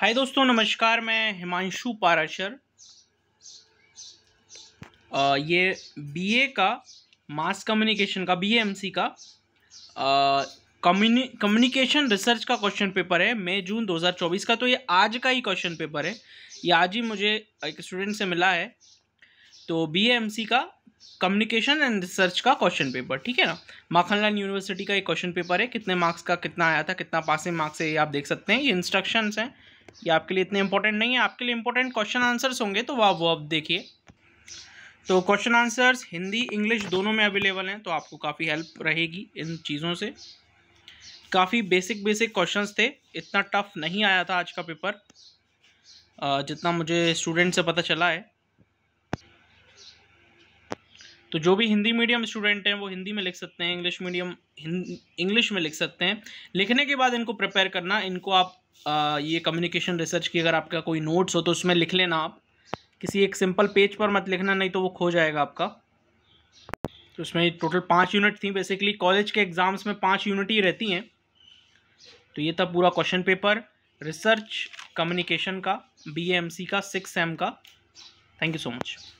हाय दोस्तों नमस्कार मैं हिमांशु पाराशर ये बीए का मास कम्युनिकेशन का बीएमसी का कम्युनि कम्युनिकेशन रिसर्च का क्वेश्चन पेपर है मई जून 2024 का तो ये आज का ही क्वेश्चन पेपर है ये आज ही मुझे एक स्टूडेंट से मिला है तो बीएमसी का कम्युनिकेशन एंड रिसर्च का क्वेश्चन पेपर ठीक है ना माखनलाल यूनिवर्सिटी का एक क्वेश्चन पेपर है कितने मार्क्स का कितना आया था कितना पासिंग मार्क्स है ये आप देख सकते हैं ये इंस्ट्रक्शंस हैं ये आपके लिए इतने इंपॉर्टेंट नहीं है आपके लिए इंपॉर्टेंट क्वेश्चन आंसर्स होंगे तो वह वो आप देखिए तो क्वेश्चन आंसर्स हिंदी इंग्लिश दोनों में अवेलेबल हैं तो आपको काफ़ी हेल्प रहेगी इन चीज़ों से काफ़ी बेसिक बेसिक क्वेश्चंस थे इतना टफ नहीं आया था आज का पेपर जितना मुझे स्टूडेंट से पता चला है तो जो भी हिंदी मीडियम स्टूडेंट हैं वो हिंदी में लिख सकते हैं इंग्लिश मीडियम इंग्लिश में लिख सकते हैं लिखने के बाद इनको प्रिपेयर करना इनको आप आ, ये कम्युनिकेशन रिसर्च की अगर आपका कोई नोट्स हो तो उसमें लिख लेना आप किसी एक सिंपल पेज पर मत लिखना नहीं तो वो खो जाएगा आपका तो उसमें टोटल पाँच यूनिट थी बेसिकली कॉलेज के एग्ज़ाम्स में पाँच यूनिट ही रहती हैं तो ये था पूरा क्वेश्चन पेपर रिसर्च कम्युनिकेशन का बी का सिक्स एम का थैंक यू सो मच